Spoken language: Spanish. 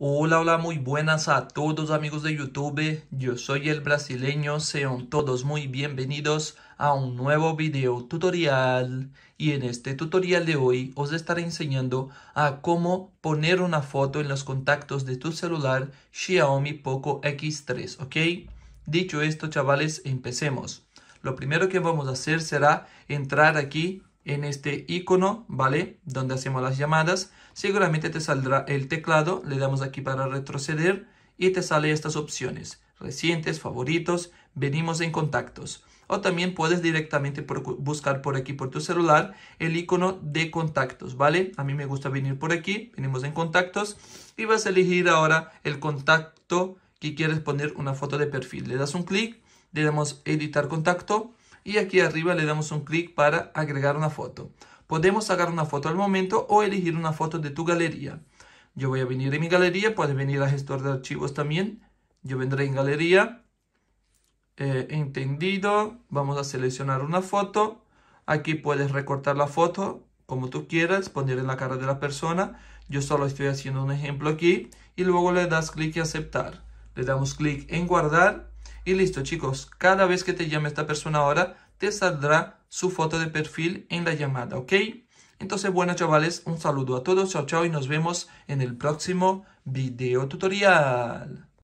Hola, hola, muy buenas a todos amigos de YouTube. Yo soy el brasileño, sean todos muy bienvenidos a un nuevo video tutorial. Y en este tutorial de hoy os estaré enseñando a cómo poner una foto en los contactos de tu celular Xiaomi Poco X3, ¿ok? Dicho esto, chavales, empecemos. Lo primero que vamos a hacer será entrar aquí en este icono, ¿vale? Donde hacemos las llamadas. Seguramente te saldrá el teclado. Le damos aquí para retroceder y te sale estas opciones. Recientes, favoritos, venimos en contactos. O también puedes directamente buscar por aquí por tu celular el icono de contactos, ¿vale? A mí me gusta venir por aquí, venimos en contactos y vas a elegir ahora el contacto que quieres poner una foto de perfil. Le das un clic, le damos editar contacto y aquí arriba le damos un clic para agregar una foto. Podemos sacar una foto al momento o elegir una foto de tu galería. Yo voy a venir en mi galería, puedes venir a gestor de archivos también. Yo vendré en galería, eh, entendido, vamos a seleccionar una foto. Aquí puedes recortar la foto como tú quieras, poner en la cara de la persona. Yo solo estoy haciendo un ejemplo aquí y luego le das clic en aceptar. Le damos clic en guardar y listo chicos, cada vez que te llame esta persona ahora, te saldrá su foto de perfil en la llamada, ¿ok? Entonces, bueno chavales, un saludo a todos, chao chao y nos vemos en el próximo video tutorial.